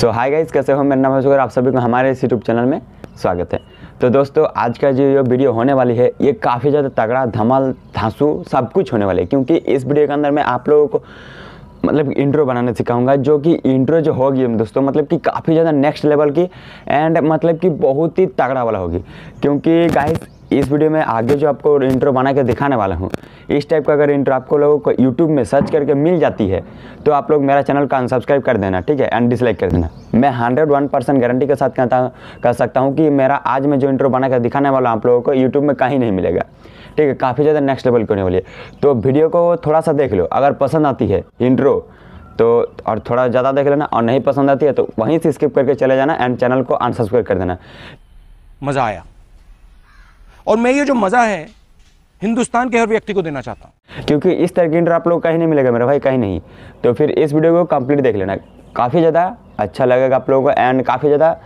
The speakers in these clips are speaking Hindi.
सो हाय गाइस कैसे हो मेरा नाम है आप सभी को हमारे इस यूट्यूब चैनल में स्वागत है तो दोस्तों आज का जो ये वीडियो होने वाली है ये काफ़ी ज़्यादा तगड़ा धमाल धांसू सब कुछ होने वाला है क्योंकि इस वीडियो के अंदर मैं आप लोगों को मतलब इंट्रो बनाना सिखाऊंगा जो कि इंट्रो जो होगी दोस्तों मतलब कि काफ़ी ज़्यादा नेक्स्ट लेवल की एंड मतलब कि बहुत ही तगड़ा वाला होगी क्योंकि गाइस इस वीडियो में आगे जो आपको इंट्रो बना के दिखाने वाला हूँ इस टाइप का अगर इंट्रो आपको लोगों को यूट्यूब में सर्च करके मिल जाती है तो आप लोग मेरा चैनल का अनसब्सक्राइब कर देना ठीक है एंड डिसलाइक कर देना मैं हंड्रेड वन परसेंट गारंटी के साथ कहता हूँ कह सकता हूँ कि मेरा आज मैं जो इंट्रो बना कर दिखाने वाला हूँ आप लोगों को यूट्यूब में कहीं नहीं मिलेगा ठीक है काफ़ी ज़्यादा नेक्स्ट लेवल करने वाली है तो वीडियो को थोड़ा सा देख लो अगर पसंद आती है इंट्रो तो और थोड़ा ज़्यादा देख लेना और नहीं पसंद आती है तो वहीं से स्किप करके चले जाना एंड चैनल को अनसब्सक्राइब कर देना मज़ा आया और मैं ये जो मज़ा है हिंदुस्तान के हर व्यक्ति को देना चाहता हूँ क्योंकि इस तरह की इंटर आप लोग कहीं नहीं मिलेगा मेरा भाई कहीं नहीं तो फिर इस वीडियो को कंप्लीट देख लेना काफ़ी ज़्यादा अच्छा लगेगा आप लोगों को एंड काफ़ी ज़्यादा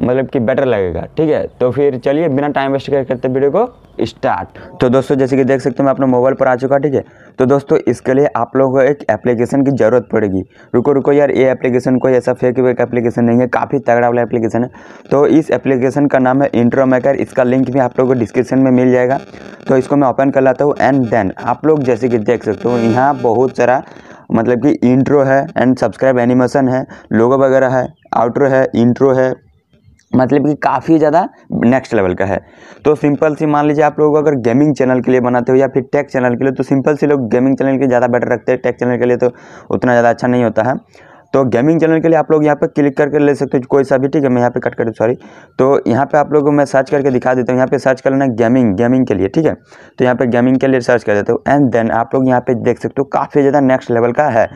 मतलब कि बेटर लगेगा ठीक है तो फिर चलिए बिना टाइम वेस्ट करते वीडियो को स्टार्ट तो दोस्तों जैसे कि देख सकते हो मैं अपने मोबाइल पर आ चुका ठीक है तो दोस्तों इसके लिए आप लोगों को एक एप्लीकेशन की ज़रूरत पड़ेगी रुको रुको यार ये एप्लीकेशन कोई ऐसा फेक वेक एप्लीकेशन नहीं है काफ़ी तगड़ा वाला एप्लीकेशन है तो इस एप्लीकेशन का नाम है इंट्रो मेकर इसका लिंक भी आप लोगों को डिस्क्रिप्शन में मिल जाएगा तो इसको मैं ओपन कर लाता हूँ एंड देन आप लोग जैसे कि देख सकते हो यहाँ बहुत सारा मतलब कि इंट्रो है एंड सब्सक्राइब एनिमेशन है लोगो वगैरह है आउट्रो है इंट्रो है मतलब कि काफ़ी ज़्यादा नेक्स्ट लेवल का है तो सिंपल सी मान लीजिए आप लोग अगर गेमिंग चैनल के लिए बनाते हो या फिर टेक चैनल के लिए तो सिंपल सी लोग गेमिंग चैनल के लिए ज़्यादा बेटर रखते हैं टेक चैनल के लिए तो उतना ज़्यादा अच्छा नहीं होता है तो गेमिंग चैनल के लिए आप लोग यहाँ पे क्लिक करके ले सकते हो कोई सा भी ठीक है मैं यहाँ पे कट कर सॉरी तो यहाँ पे आप लोगों को मैं सर्च करके दिखा देता हूँ यहाँ पे सर्च कर लेना गेमिंग गेमिंग के लिए ठीक है तो यहाँ पे गेमिंग के लिए सर्च कर देता हूँ एंड देन आप लोग यहाँ पे देख सकते हो काफ़ी ज़्यादा नेक्स्ट लेवल का है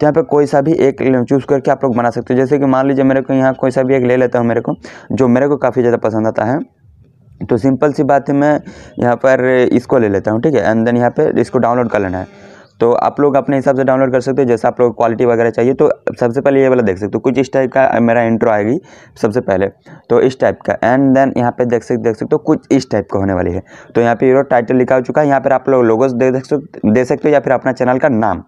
तो यहाँ पे कोई सा भी एक चूज़ करके आप लोग बना सकते हो जैसे कि मान लीजिए मेरे को यहाँ कोई सा भी एक ले लेता हूँ मेरे को जो मेरे को काफ़ी ज़्यादा पसंद आता है तो सिंपल सी बात है मैं यहाँ पर इसको ले लेता हूँ ठीक है एंड देन यहाँ पे इसको डाउनलोड कर लेना है तो आप लोग अपने हिसाब से डाउनलोड कर सकते हो जैसा आप लोग क्वालिटी वगैरह चाहिए तो सबसे पहले ये वाला देख सकते हो कुछ इस टाइप का मेरा इंट्रो आएगी सबसे पहले तो इस टाइप का एंड देन यहाँ पे देख सकते देख सकते हो कुछ इस टाइप का होने वाली है तो यहाँ पे हीरो टाइटल लिखा हो चुका है यहाँ पर आप लोग से देख सकते दे सकते हो या फिर अपना चैनल का नाम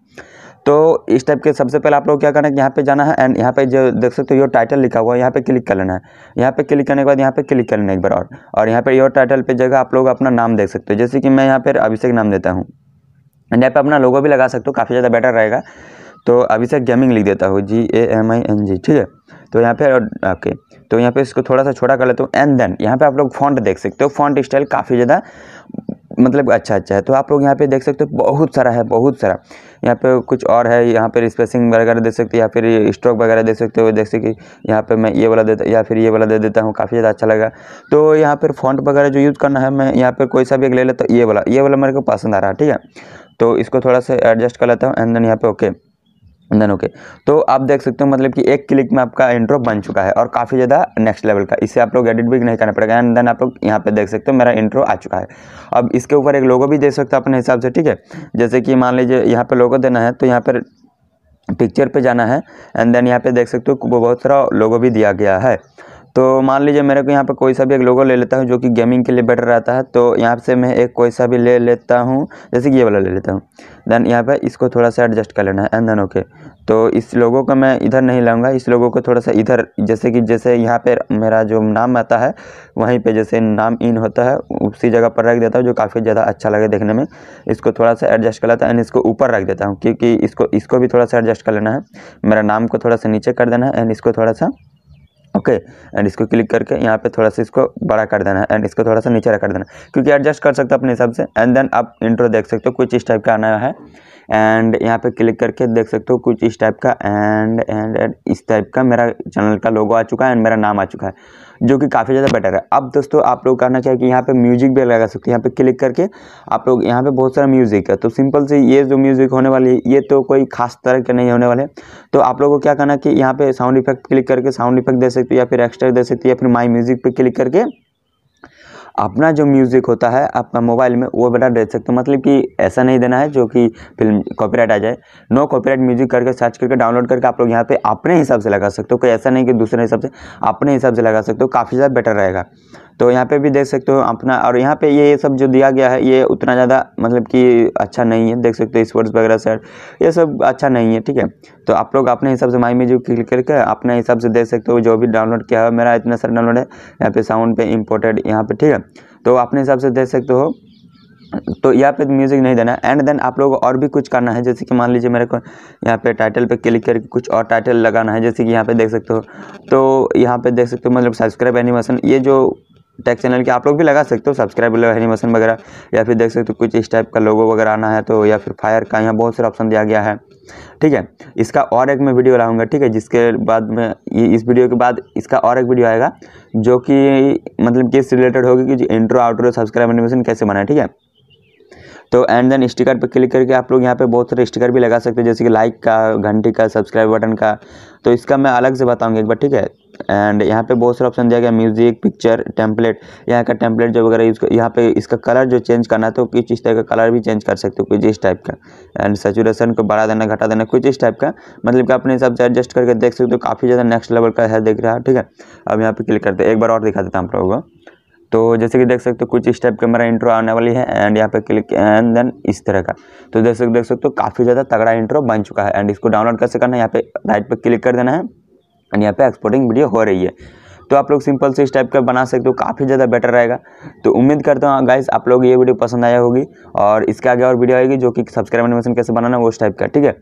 तो इस टाइप के सबसे पहले आप लोग क्या करना है कि यहाँ पे जाना है एंड यहाँ पे जो देख सकते हो योर टाइटल लिखा हुआ है यहाँ पे क्लिक कर लेना है यहाँ पे क्लिक करने के बाद यहाँ पे क्लिक कर लेना एक बार और और यहाँ पे योर टाइटल पे जगह आप लोग अपना नाम देख सकते हो जैसे कि मैं यहाँ पर अभिषेक नाम देता हूँ एंड यहाँ पे अपना लोगो भी लगा सकते हो काफ़ी ज़्यादा बेटर रहेगा तो अभिषेक गेमिंग लिख देता हूँ जी A M I N G ठीक है तो यहाँ पे ओके तो यहाँ पे इसको थोड़ा सा छोटा कर लेता हूँ एंड देन यहाँ पे आप लोग फॉन्ट देख सकते हो फॉन्ट स्टाइल काफ़ी ज़्यादा मतलब अच्छा अच्छा है तो आप लोग यहाँ पे देख सकते हो बहुत सारा है बहुत सारा यहाँ पे कुछ और है यहाँ पे स्पेसिंग वगैरह दे सकते हो या फिर स्ट्रोक वगैरह दे सकते हो जैसे कि यहाँ पे मैं ये वाला देता या फिर ये वाला दे देता हूँ काफ़ी ज़्यादा अच्छा लगा तो यहाँ पर फॉन्ट वगैरह जो यूज़ करना है मैं यहाँ पर कोई सा भी एक ले लेता हूँ ये वाला ये वाला मेरे को पसंद आ रहा है ठीक है तो इसको थोड़ा सा एडजस्ट कर लेता हूँ एंड देन यहाँ पे ओके देन ओके okay. तो आप देख सकते हो मतलब कि एक क्लिक में आपका इंट्रो बन चुका है और काफ़ी ज़्यादा नेक्स्ट लेवल का इसे आप लोग एडिट भी नहीं करना पड़ेगा एंड देन आप लोग यहाँ पे देख सकते हो मेरा इंट्रो आ चुका है अब इसके ऊपर एक लोगो भी दे सकते हो अपने हिसाब से ठीक है जैसे कि मान लीजिए यहाँ पर लोगो देना है तो यहाँ पर पिक्चर पर जाना है एंड देन यहाँ पे देख सकते हो बहुत सारा लोगो भी दिया गया है तो मान लीजिए मेरे को यहाँ पर कोई सा भी एक लोगो ले लेता हूँ जो कि गेमिंग के लिए बेटर रहता है तो यहाँ से मैं एक कोई सा भी ले लेता हूँ जैसे कि ये वाला ले लेता हूँ देन यहाँ पर इसको थोड़ा सा एडजस्ट कर लेना है एंड देन ओके तो इस लोगों को मैं इधर नहीं लाऊंगा इस लोगों को थोड़ा सा इधर जैसे कि जैसे यहाँ पर मेरा जो नाम आता है वहीं पर जैसे नाम इन होता है उसी जगह पर रख देता हूँ जो काफ़ी ज़्यादा अच्छा लगे देखने में इसको थोड़ा सा एडजस्ट कर लेता है एंड इसको ऊपर रख देता हूँ क्योंकि इसको इसको भी थोड़ा सा एडजस्ट कर लेना है मेरा नाम को थोड़ा सा नीचे कर देना है एंड इसको थोड़ा सा ओके एंड इसको क्लिक करके यहाँ पे थोड़ा सा इसको बड़ा कर देना है एंड इसको थोड़ा सा नीचे कर देना है क्योंकि एडजस्ट कर सकते हो अपने हिसाब से एंड देन आप इंट्रो देख सकते हो कुछ इस टाइप का आना है एंड यहाँ पे क्लिक करके देख सकते हो कुछ इस टाइप का एंड एंड एंड इस टाइप का मेरा चैनल का लोगो आ चुका है एंड मेरा नाम आ चुका है जो कि काफ़ी ज़्यादा बेटर है अब दोस्तों आप लोग करना चाहिए कि यहाँ पे म्यूजिक भी लगा सकते हैं यहाँ पे क्लिक करके आप लोग यहाँ पे बहुत सारा म्यूजिक है तो सिंपल से ये जो म्यूजिक होने वाली है ये तो कोई खास तरह के नहीं होने वाले तो आप लोगों को क्या करना कि यहाँ पे साउंड इफेक्ट क्लिक करके साउंड इफेक्ट दे सकते हो या फिर एक्स्ट्रा दे सकते हो या फिर माई म्यूजिक पर क्लिक करके अपना जो म्यूज़िक होता है अपना मोबाइल में वो बना दे सकते हो मतलब कि ऐसा नहीं देना है जो कि फिल्म कॉपीराइट आ जाए नो कॉपीराइट म्यूज़िक करके सर्च करके डाउनलोड करके आप लोग यहाँ पे अपने हिसाब से लगा सकते हो कोई ऐसा नहीं कि दूसरे हिसाब से अपने हिसाब से लगा सकते हो काफ़ी ज़्यादा बेटर रहेगा तो यहाँ पे भी देख सकते हो अपना और यहाँ पे ये सब जो दिया गया है ये उतना ज़्यादा मतलब कि अच्छा नहीं है देख सकते हो स्पोर्ट्स वगैरह सर ये सब अच्छा नहीं है ठीक है तो आप लोग अपने हिसाब से माई म्यूजिक क्लिक करके अपने हिसाब से देख सकते हो जो भी डाउनलोड किया है मेरा इतना सर डाउनलोड है यहाँ पे साउंड पे इम्पोर्टेड यहाँ पे ठीक है तो अपने हिसाब से देख सकते हो तो यहाँ पे म्यूज़िक नहीं देना है एंड देन आप लोग और भी कुछ करना है जैसे कि मान लीजिए मेरे को यहाँ पे टाइटल पे क्लिक करके कुछ और टाइटल लगाना है जैसे कि यहाँ पे देख सकते हो तो यहाँ पे देख सकते हो मतलब सब्सक्राइब एनिमेशन ये जो टैक्स चैनल की आप लोग भी लगा सकते हो सब्सक्राइब एनिमेशन वगैरह या फिर देख सकते हो कुछ इस टाइप का लोगो वगैरह आना है तो या फिर फायर का यहाँ बहुत सारा ऑप्शन दिया गया है ठीक है इसका और एक मैं वीडियो लाऊंगा ठीक है जिसके बाद में इस वीडियो के बाद इसका और एक वीडियो आएगा जो कि मतलब किस रिलेटेड होगी कि इंट्रो आउट्रो सब्सक्राइब एनिमेशन कैसे बनाए ठीक है तो एंड देन स्टिकर पर क्लिक करके आप लोग यहाँ पे बहुत सारे स्टिकर भी लगा सकते हो जैसे कि लाइक का घंटी का सब्सक्राइब बटन का तो इसका मैं अलग से बताऊंगा एक बार ठीक है एंड यहाँ पे बहुत सारा ऑप्शन दिया गया म्यूजिक पिक्चर टेम्पलेट यहाँ का टेम्पलेट जो वगैरह यूज़ यहाँ पे इसका कलर जो चेंज करना है तो कुछ इस टाइप का कलर भी चेंज कर सकते हो कुछ इस टाइप का एंड सेचुरेशन को बढ़ा देना घटा देना कुछ इस टाइप का मतलब कि अपने हिसाब से एडजस्ट करके देख सकते हो तो काफ़ी ज़्यादा नेक्स्ट लेवल का है देख रहा है ठीक है अब यहाँ पर क्लिक करते हैं एक बार और दिखा देता हूँ आप लोगों को तो जैसे कि देख सकते हो कुछ इस टाइप का मेरा इंट्रो आने वाली है एंड यहाँ पे क्लिक एंड देन इस तरह का तो जैसे देख सकते हो काफ़ी ज़्यादा तगड़ा इंट्रो बन चुका है एंड इसको डाउनलोड कैसे करना है यहाँ पे राइट पे क्लिक कर देना है एंड यहाँ पे एक्सपोर्टिंग वीडियो हो रही है तो आप लोग सिंपल से इस टाइप का बना सकते हो काफ़ी ज़्यादा बेटर रहेगा तो उम्मीद करता हूँ गाइस हाँ, आप लोग ये वीडियो पसंद आया होगी और इसके आगे और वीडियो आएगी जो कि सब्सक्राइब एनिमेशन कैसे बनाना है वो उस टाइप का ठीक है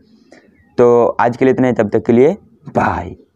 तो आज के लिए इतना ही तब तक के लिए बाय